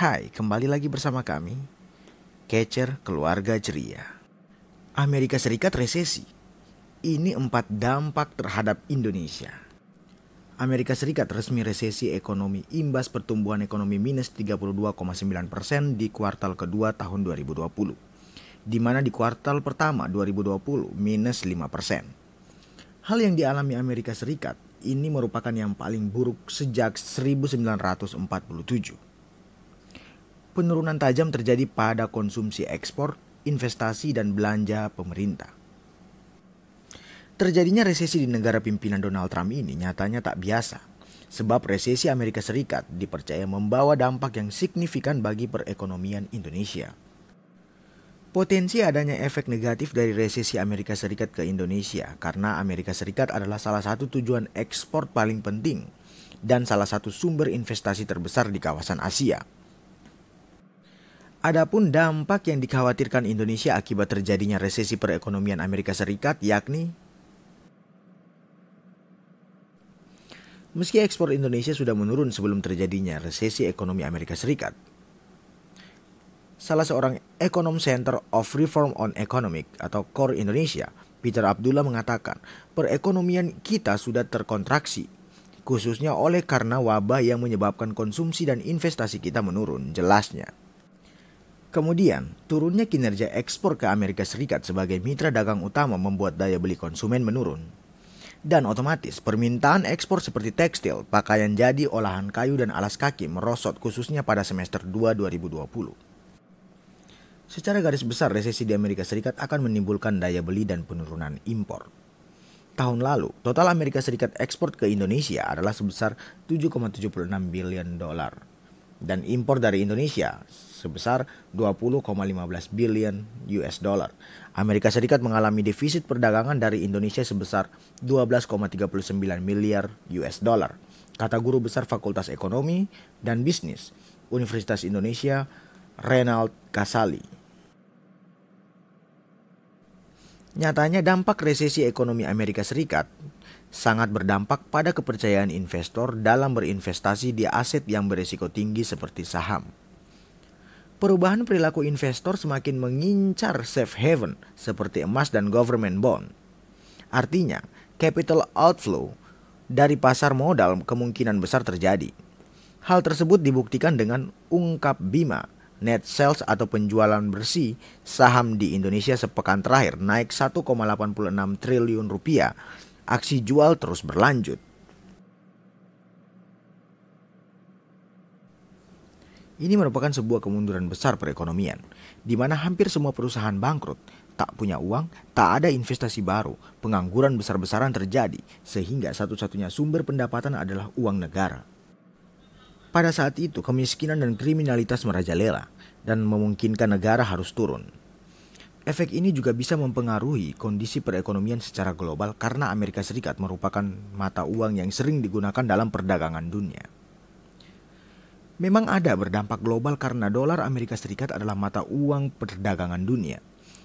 Hai, kembali lagi bersama kami. Kecer Keluarga Ceria. Amerika Serikat resesi. Ini empat dampak terhadap Indonesia. Amerika Serikat resmi resesi ekonomi imbas pertumbuhan ekonomi minus 32,9 persen di kuartal kedua tahun 2020. Di mana di kuartal pertama 2020 minus 5 persen. Hal yang dialami Amerika Serikat ini merupakan yang paling buruk sejak 1947 penurunan tajam terjadi pada konsumsi ekspor, investasi, dan belanja pemerintah. Terjadinya resesi di negara pimpinan Donald Trump ini nyatanya tak biasa, sebab resesi Amerika Serikat dipercaya membawa dampak yang signifikan bagi perekonomian Indonesia. Potensi adanya efek negatif dari resesi Amerika Serikat ke Indonesia karena Amerika Serikat adalah salah satu tujuan ekspor paling penting dan salah satu sumber investasi terbesar di kawasan Asia. Adapun dampak yang dikhawatirkan Indonesia akibat terjadinya resesi perekonomian Amerika Serikat yakni Meski ekspor Indonesia sudah menurun sebelum terjadinya resesi ekonomi Amerika Serikat, salah seorang ekonom Center of Reform on Economic atau CORE Indonesia, Peter Abdullah mengatakan, perekonomian kita sudah terkontraksi khususnya oleh karena wabah yang menyebabkan konsumsi dan investasi kita menurun, jelasnya. Kemudian, turunnya kinerja ekspor ke Amerika Serikat sebagai mitra dagang utama membuat daya beli konsumen menurun. Dan otomatis permintaan ekspor seperti tekstil, pakaian jadi, olahan kayu, dan alas kaki merosot khususnya pada semester 2 2020. Secara garis besar, resesi di Amerika Serikat akan menimbulkan daya beli dan penurunan impor. Tahun lalu, total Amerika Serikat ekspor ke Indonesia adalah sebesar 7,76 miliar dolar dan impor dari Indonesia sebesar 20,15 billion US dollar. Amerika Serikat mengalami defisit perdagangan dari Indonesia sebesar 12,39 miliar US dollar. Kata guru besar Fakultas Ekonomi dan Bisnis Universitas Indonesia, Renald Kasali. Nyatanya dampak resesi ekonomi Amerika Serikat sangat berdampak pada kepercayaan investor dalam berinvestasi di aset yang berisiko tinggi seperti saham. Perubahan perilaku investor semakin mengincar safe haven seperti emas dan government bond. Artinya, capital outflow dari pasar modal kemungkinan besar terjadi. Hal tersebut dibuktikan dengan ungkap Bima, net sales atau penjualan bersih saham di Indonesia sepekan terakhir naik 1,86 triliun rupiah aksi jual terus berlanjut. Ini merupakan sebuah kemunduran besar perekonomian, di mana hampir semua perusahaan bangkrut, tak punya uang, tak ada investasi baru, pengangguran besar-besaran terjadi, sehingga satu-satunya sumber pendapatan adalah uang negara. Pada saat itu, kemiskinan dan kriminalitas merajalela dan memungkinkan negara harus turun. Efek ini juga bisa mempengaruhi kondisi perekonomian secara global karena Amerika Serikat merupakan mata uang yang sering digunakan dalam perdagangan dunia. Memang ada berdampak global karena dolar Amerika Serikat adalah mata uang perdagangan dunia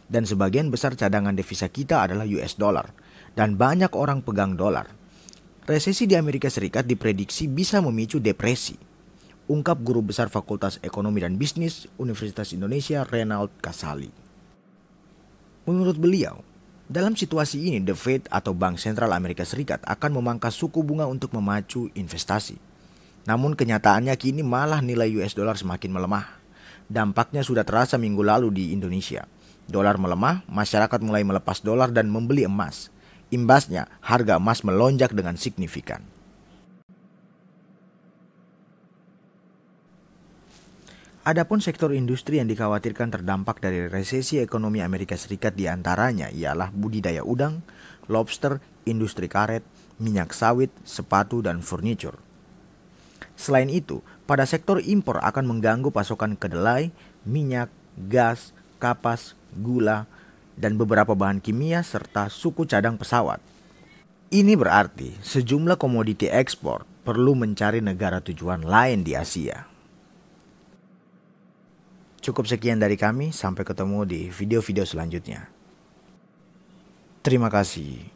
dan sebagian besar cadangan devisa kita adalah US dollar dan banyak orang pegang dolar. Resesi di Amerika Serikat diprediksi bisa memicu depresi. Ungkap guru besar Fakultas Ekonomi dan Bisnis Universitas Indonesia Renald Kasali. Menurut beliau, dalam situasi ini The Fed atau Bank Sentral Amerika Serikat akan memangkas suku bunga untuk memacu investasi. Namun kenyataannya kini malah nilai US dollar semakin melemah. Dampaknya sudah terasa minggu lalu di Indonesia. Dolar melemah, masyarakat mulai melepas dolar dan membeli emas. Imbasnya, harga emas melonjak dengan signifikan. Adapun sektor industri yang dikhawatirkan terdampak dari resesi ekonomi Amerika Serikat diantaranya ialah budidaya udang, lobster, industri karet, minyak sawit, sepatu, dan furniture. Selain itu, pada sektor impor akan mengganggu pasokan kedelai, minyak, gas, kapas, gula, dan beberapa bahan kimia serta suku cadang pesawat. Ini berarti sejumlah komoditi ekspor perlu mencari negara tujuan lain di Asia. Cukup sekian dari kami, sampai ketemu di video-video selanjutnya. Terima kasih.